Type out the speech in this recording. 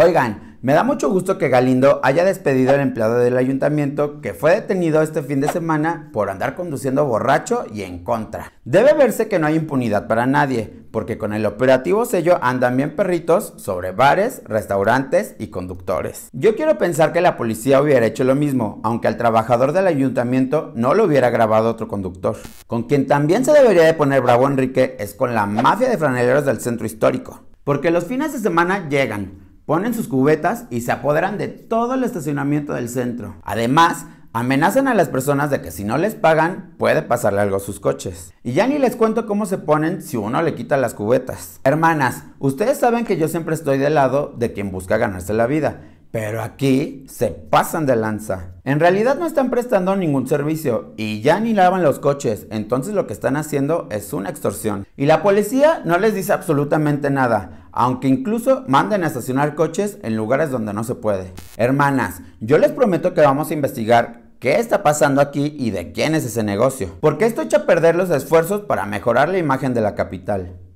Oigan, me da mucho gusto que Galindo haya despedido al empleado del ayuntamiento que fue detenido este fin de semana por andar conduciendo borracho y en contra. Debe verse que no hay impunidad para nadie, porque con el operativo sello andan bien perritos sobre bares, restaurantes y conductores. Yo quiero pensar que la policía hubiera hecho lo mismo, aunque al trabajador del ayuntamiento no lo hubiera grabado otro conductor. Con quien también se debería de poner bravo Enrique es con la mafia de franeleros del centro histórico, porque los fines de semana llegan ponen sus cubetas y se apoderan de todo el estacionamiento del centro. Además, amenazan a las personas de que si no les pagan puede pasarle algo a sus coches. Y ya ni les cuento cómo se ponen si uno le quita las cubetas. Hermanas, ustedes saben que yo siempre estoy del lado de quien busca ganarse la vida pero aquí se pasan de lanza. En realidad no están prestando ningún servicio y ya ni lavan los coches, entonces lo que están haciendo es una extorsión. Y la policía no les dice absolutamente nada, aunque incluso manden a estacionar coches en lugares donde no se puede. Hermanas, yo les prometo que vamos a investigar ¿Qué está pasando aquí y de quién es ese negocio? Porque esto echa a perder los esfuerzos para mejorar la imagen de la capital.